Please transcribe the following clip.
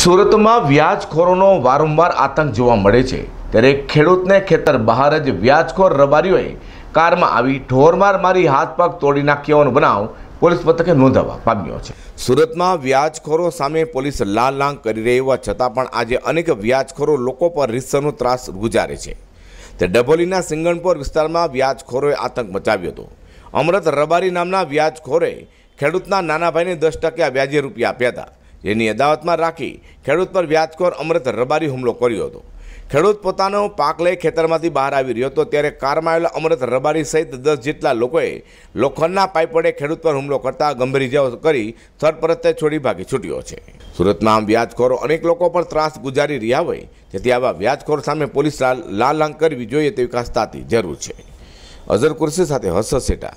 સુરતમાં વ્યાજખોરોનો વારંવાર આતંક જોવા મળે છે ત્યારે ખેડૂતને ખેતર બહાર જ વ્યાજખોર રબારીઓએ કારમાં આવી ઢોરમાર મારી હાથ પગ તોડી નાખ્યાનો બનાવ પોલીસ મથકે નોંધાવવા પામ્યો છે સુરતમાં વ્યાજખોરો સામે પોલીસ લાલ લાંગ કરી રહી હોવા છતાં પણ આજે અનેક વ્યાજખોરો લોકો પર રીતસરનો ત્રાસ ગુજારે છે તે ડભોલીના સિંગણપોર વિસ્તારમાં વ્યાજખોરોએ આતંક મચાવ્યો હતો અમૃત રબારી નામના વ્યાજખોરે ખેડૂતના નાના ભાઈને દસ ટકા વ્યાજે રૂપિયા આપ્યા હતા જેની અદાવતમાં રાખી ખેડૂત પર વ્યાજખોર અમૃત રબારી હુમલો કર્યો હતો ખેડૂત પોતાનો પાક લઈ ખેતરમાંથી બહાર આવી રહ્યો હતો ત્યારે કારમાં આવેલા અમૃત રબારી સહિત દસ જેટલા લોકોએ લોખંડના પાઇપ વડે ખેડૂત પર હુમલો કરતા ગંભીર ઇજાઓ કરી સ્થળ પરતે છોડી ભાગી છૂટ્યો છે સુરતમાં આમ વ્યાજખોરો અનેક લોકો પર ત્રાસ ગુજારી રહ્યા હોય તેથી આવા વ્યાજખોર સામે પોલીસ લાલ લાંગ કરવી જોઈએ તેવી ખાસ જરૂર છે અઝર કુરશી સાથે હર્ષદ સેટા